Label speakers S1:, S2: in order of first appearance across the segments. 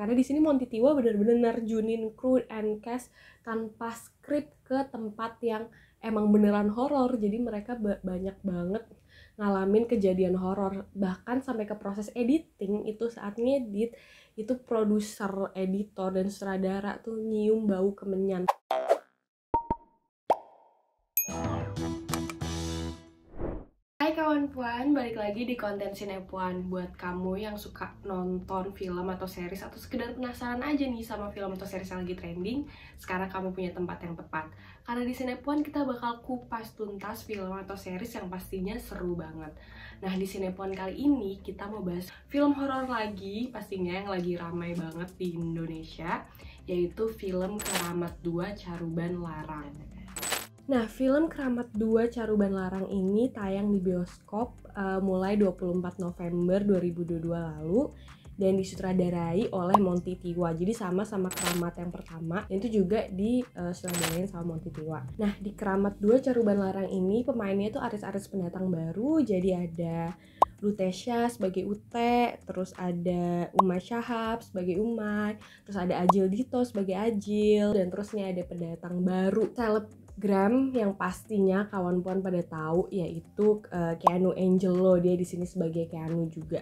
S1: Karena di sini Monty Tiwa benar-benar nerjunin kru and cast tanpa skrip ke tempat yang emang beneran horor. Jadi mereka banyak banget ngalamin kejadian horor bahkan sampai ke proses editing itu saat ngedit itu produser editor dan sutradara tuh nyium bau kemenyan kawan Puan, balik lagi di konten Sinepuan Buat kamu yang suka nonton film atau series Atau sekedar penasaran aja nih sama film atau series yang lagi trending Sekarang kamu punya tempat yang tepat Karena di Sinepuan kita bakal kupas tuntas film atau series yang pastinya seru banget Nah di Sinepuan kali ini kita mau bahas film horor lagi Pastinya yang lagi ramai banget di Indonesia Yaitu film Keramat 2 Caruban Larang Nah, film Keramat 2 Caruban Larang ini tayang di bioskop uh, mulai 24 November 2022 lalu dan disutradarai oleh Monty Tiwa. Jadi sama-sama Keramat yang pertama itu juga disutradarain eh, sama Monty Tiwa. Nah, di Keramat 2 Caruban Larang ini pemainnya itu artis-artis pendatang baru. Jadi ada Lutesha sebagai Ute, terus ada Uma Syahab sebagai Umar terus ada Ajil Dito sebagai Ajil, dan terusnya ada pendatang baru, seleb Instagram yang pastinya kawan puan pada tahu yaitu uh, Keanu Angelo dia di sini sebagai Keanu juga.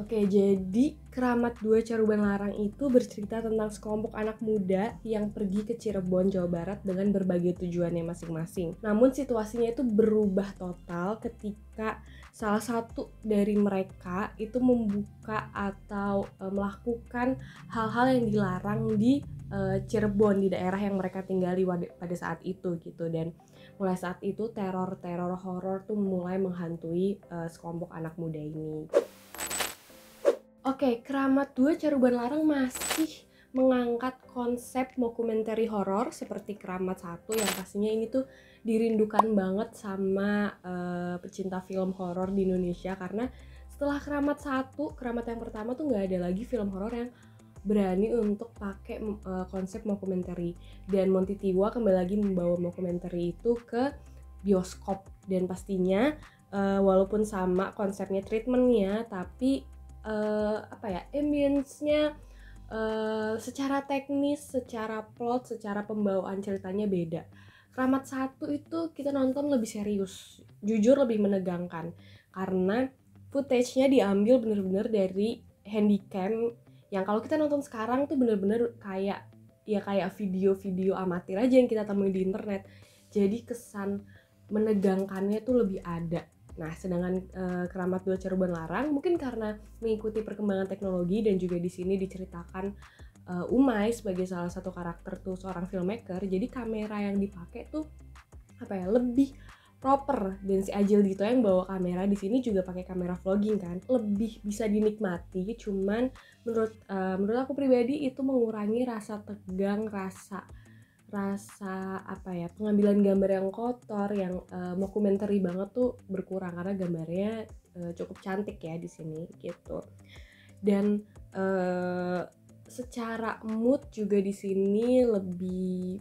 S1: Oke, jadi Keramat Dua Caruban Larang itu bercerita tentang sekelompok anak muda yang pergi ke Cirebon, Jawa Barat dengan berbagai tujuannya masing-masing. Namun situasinya itu berubah total ketika salah satu dari mereka itu membuka atau e, melakukan hal-hal yang dilarang di e, Cirebon di daerah yang mereka tinggali pada saat itu gitu dan mulai saat itu teror-teror horor tuh mulai menghantui e, sekelompok anak muda ini. Oke, okay, keramat dua Cirebon Larang masih mengangkat konsep mockumentary horror seperti Keramat Satu yang pastinya ini tuh dirindukan banget sama uh, pecinta film horor di Indonesia karena setelah Keramat Satu, Keramat yang pertama tuh nggak ada lagi film horor yang berani untuk pakai uh, konsep mockumentary dan Monti Tiwa kembali lagi membawa mockumentary itu ke bioskop dan pastinya uh, walaupun sama konsepnya treatmentnya tapi uh, apa ya ambience-nya uh, secara teknis, secara plot, secara pembawaan ceritanya beda. Keramat satu itu kita nonton lebih serius, jujur lebih menegangkan karena footage-nya diambil bener-bener dari handycam yang kalau kita nonton sekarang tuh bener-bener kayak ya kayak video-video amatir aja yang kita temui di internet. Jadi kesan menegangkannya tuh lebih ada Nah, sedangkan e, keramat dua Ceruban Larang mungkin karena mengikuti perkembangan teknologi dan juga di sini diceritakan umai eh, Umay sebagai salah satu karakter tuh seorang filmmaker, jadi kamera yang dipakai tuh apa ya lebih proper dan si Ajil Dito yang bawa kamera di sini juga pakai kamera vlogging kan lebih bisa dinikmati cuman menurut uh, menurut aku pribadi itu mengurangi rasa tegang rasa rasa apa ya pengambilan gambar yang kotor yang uh, banget tuh berkurang karena gambarnya uh, cukup cantik ya di sini gitu dan uh, secara mood juga di sini lebih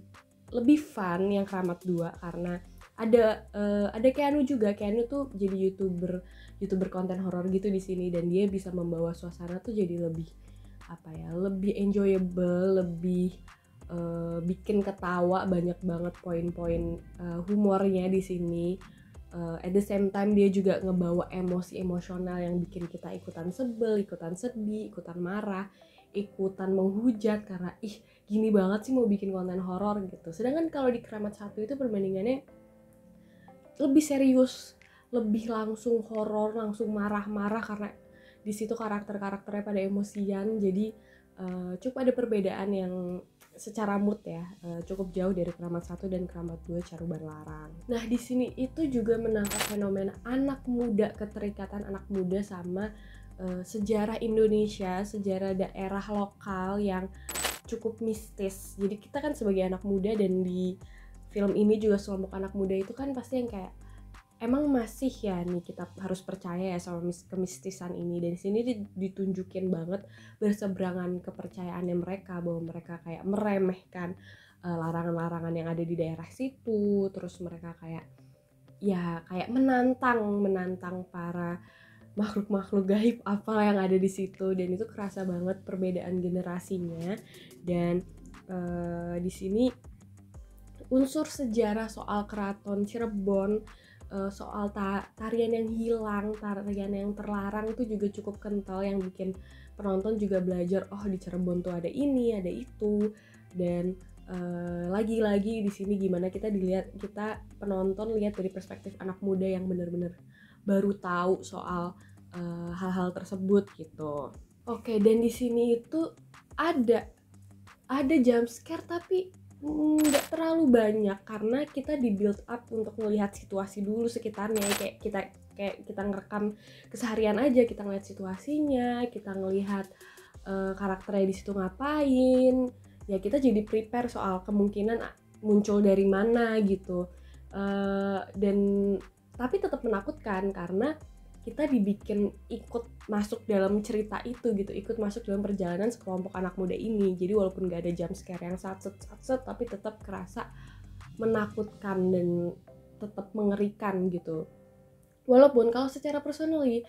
S1: lebih fun yang keramat dua karena ada uh, ada Keanu juga Keanu tuh jadi youtuber youtuber konten horor gitu di sini dan dia bisa membawa suasana tuh jadi lebih apa ya lebih enjoyable lebih uh, bikin ketawa banyak banget poin-poin uh, humornya di sini uh, at the same time dia juga ngebawa emosi emosional yang bikin kita ikutan sebel ikutan sedih ikutan marah ikutan menghujat karena ih gini banget sih mau bikin konten horor gitu sedangkan kalau di keramat satu itu perbandingannya lebih serius lebih langsung horor langsung marah-marah karena di situ karakter-karakternya pada emosian jadi uh, cukup ada perbedaan yang secara mood ya eh, cukup jauh dari keramat satu dan keramat dua Caruban Larang. Nah di sini itu juga menangkap fenomena anak muda keterikatan anak muda sama uh, sejarah Indonesia, sejarah daerah lokal yang cukup mistis. Jadi kita kan sebagai anak muda dan di film ini juga kelompok anak muda itu kan pasti yang kayak emang masih ya nih kita harus percaya ya sama kemistisan ini dan sini ditunjukin banget berseberangan kepercayaannya mereka bahwa mereka kayak meremehkan larangan eh, larangan-larangan yang ada di daerah situ terus mereka kayak ya kayak menantang menantang para makhluk-makhluk gaib apa yang ada di situ dan itu kerasa banget perbedaan generasinya dan uh, di sini unsur sejarah soal keraton Cirebon uh, soal ta tarian yang hilang, tarian yang terlarang itu juga cukup kental yang bikin penonton juga belajar oh di Cirebon tuh ada ini, ada itu dan eh, lagi-lagi uh, di sini gimana kita dilihat kita penonton lihat dari perspektif anak muda yang benar-benar baru tahu soal eh, hal-hal uh, tersebut gitu. Oke, dan di sini itu ada ada jump scare tapi Hmm, nggak mm, terlalu banyak karena kita di build up untuk melihat situasi dulu sekitarnya kayak kita kayak kita ngerekam keseharian aja kita ngeliat situasinya kita ngelihat uh, karakternya di situ ngapain ya kita jadi prepare soal kemungkinan muncul dari mana gitu uh, dan tapi tetap menakutkan karena kita dibikin ikut masuk dalam cerita itu gitu ikut masuk dalam perjalanan sekelompok anak muda ini jadi walaupun gak ada jam scare yang satset satset tapi tetap kerasa menakutkan dan tetap mengerikan gitu walaupun kalau secara personally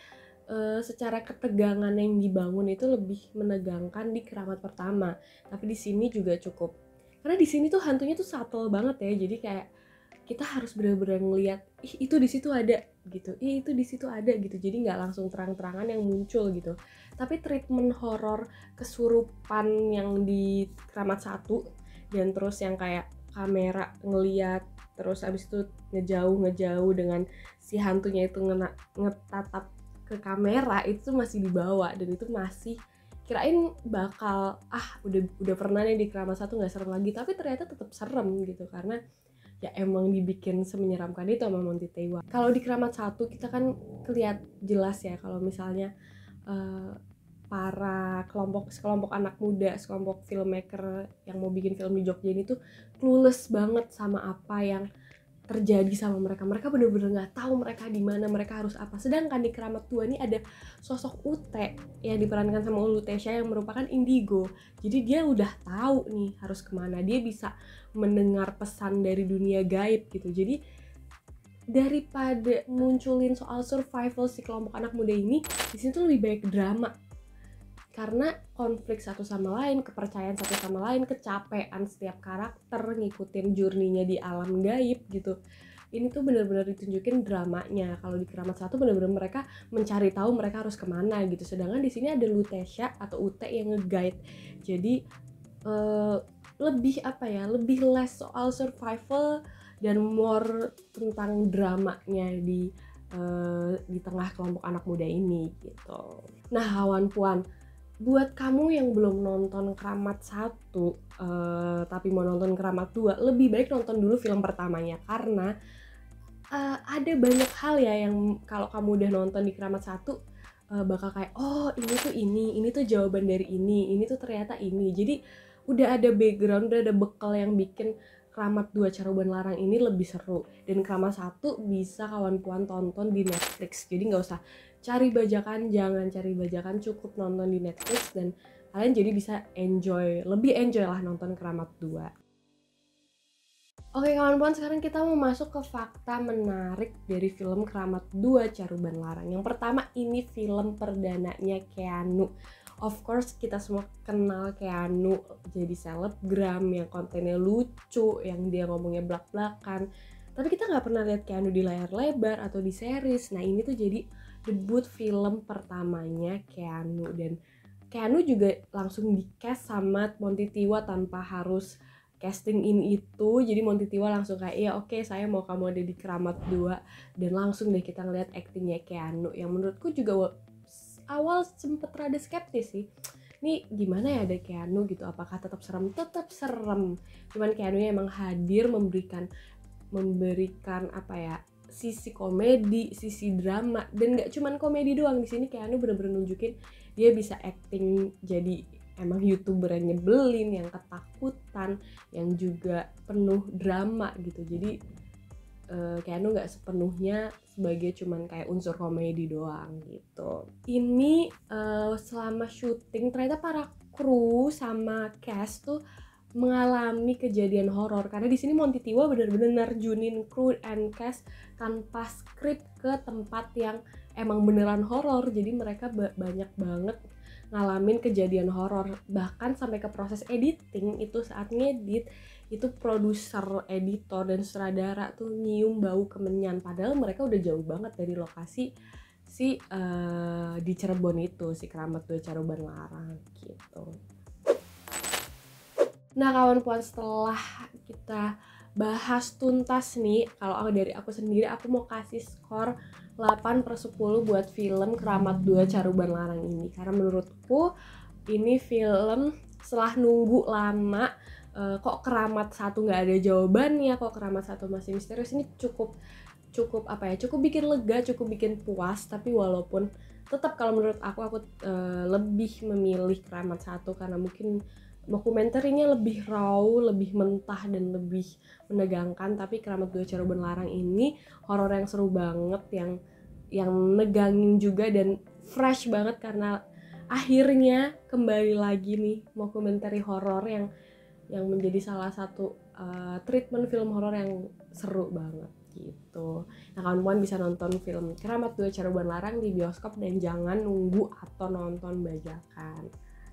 S1: eh, secara ketegangan yang dibangun itu lebih menegangkan di keramat pertama tapi di sini juga cukup karena di sini tuh hantunya tuh satel banget ya jadi kayak kita harus benar-benar ngelihat ih itu di situ ada gitu ih itu di situ ada gitu jadi nggak langsung terang-terangan yang muncul gitu tapi treatment horor kesurupan yang di keramat satu dan terus yang kayak kamera ngeliat terus abis itu ngejauh ngejauh dengan si hantunya itu ngena, ngetatap ke kamera itu masih dibawa dan itu masih kirain bakal ah udah udah pernah nih di keramat satu nggak serem lagi tapi ternyata tetap serem gitu karena ya emang dibikin semenyeramkan itu sama Monty Tewa. Kalau di Keramat satu kita kan kelihat jelas ya kalau misalnya uh, para kelompok sekelompok anak muda, sekelompok filmmaker yang mau bikin film di Jogja ini tuh clueless banget sama apa yang terjadi sama mereka mereka bener-bener nggak -bener tahu mereka di mana mereka harus apa sedangkan di keramat tua ini ada sosok Ute yang diperankan sama Ulu Tesha yang merupakan indigo jadi dia udah tahu nih harus kemana dia bisa mendengar pesan dari dunia gaib gitu jadi daripada munculin soal survival si kelompok anak muda ini di sini tuh lebih baik drama karena konflik satu sama lain, kepercayaan satu sama lain, kecapean setiap karakter ngikutin jurninya di alam gaib gitu. Ini tuh bener-bener ditunjukin dramanya. Kalau di Keramat Satu bener-bener mereka mencari tahu mereka harus kemana gitu. Sedangkan di sini ada Lutesha atau Ute yang ngeguide. Jadi uh, lebih apa ya? Lebih less soal survival dan more tentang dramanya di uh, di tengah kelompok anak muda ini gitu. Nah, Hawan Puan buat kamu yang belum nonton Keramat satu, uh, tapi mau nonton Keramat dua, lebih baik nonton dulu film pertamanya karena uh, ada banyak hal ya yang kalau kamu udah nonton di Keramat satu uh, bakal kayak oh ini tuh ini, ini tuh jawaban dari ini, ini tuh ternyata ini. Jadi udah ada background, udah ada bekal yang bikin Keramat dua Caruban Larang ini lebih seru dan Keramat satu bisa kawan-kawan tonton di Netflix. Jadi nggak usah cari bajakan, jangan cari bajakan, cukup nonton di Netflix dan kalian jadi bisa enjoy, lebih enjoy lah nonton Keramat dua. Oke kawan-kawan, sekarang kita mau masuk ke fakta menarik dari film Keramat dua Caruban Larang. Yang pertama, ini film perdananya Keanu of course kita semua kenal Keanu jadi selebgram yang kontennya lucu yang dia ngomongnya belak belakan tapi kita nggak pernah lihat Keanu di layar lebar atau di series nah ini tuh jadi debut film pertamanya Keanu dan Keanu juga langsung di cast sama Monty Tiwa tanpa harus casting in itu jadi Monty Tiwa langsung kayak iya oke okay, saya mau kamu ada di Keramat dua dan langsung deh kita ngeliat actingnya Keanu yang menurutku juga awal sempet rada skeptis sih ini gimana ya ada Keanu gitu apakah tetap serem tetap serem cuman Keanu nya emang hadir memberikan memberikan apa ya sisi komedi sisi drama dan gak cuman komedi doang di sini Keanu bener-bener nunjukin dia bisa acting jadi emang youtuber yang nyebelin yang ketakutan yang juga penuh drama gitu jadi uh, eh, Keanu nggak sepenuhnya sebagai cuman kayak unsur komedi doang gitu. Ini uh, selama syuting ternyata para kru sama cast tuh mengalami kejadian horor karena di sini Monty Tiwa benar-benar nerjunin kru and cast tanpa skrip ke tempat yang emang beneran horor jadi mereka banyak banget ngalamin kejadian horor bahkan sampai ke proses editing itu saat ngedit itu produser, editor dan sutradara tuh nyium bau kemenyan padahal mereka udah jauh banget dari lokasi si uh, di Cirebon itu si Keramat Dua Caruban Larang gitu. Nah kawan kawan setelah kita bahas tuntas nih kalau dari aku sendiri aku mau kasih skor 8 per 10 buat film Keramat Dua Caruban Larang ini karena menurutku ini film setelah nunggu lama uh, kok keramat satu nggak ada jawabannya kok keramat satu masih misterius ini cukup cukup apa ya cukup bikin lega cukup bikin puas tapi walaupun tetap kalau menurut aku aku uh, lebih memilih keramat satu karena mungkin dokumenternya lebih raw, lebih mentah dan lebih menegangkan. Tapi Keramat Dua cerobong Larang ini horor yang seru banget, yang yang negangin juga dan fresh banget karena akhirnya kembali lagi nih dokumentari horor yang yang menjadi salah satu uh, treatment film horor yang seru banget gitu. Nah kawan-kawan bisa nonton film Keramat Dua Caruban Larang di bioskop dan jangan nunggu atau nonton bajakan.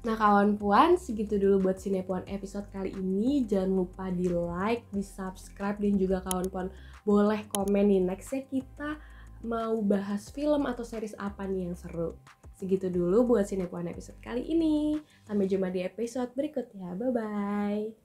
S1: Nah kawan puan segitu dulu buat Sinepuan episode kali ini Jangan lupa di like, di subscribe dan juga kawan puan boleh komen nih nextnya kita mau bahas film atau series apa nih yang seru Segitu dulu buat Sinepuan episode kali ini. Sampai jumpa di episode berikutnya. Bye-bye.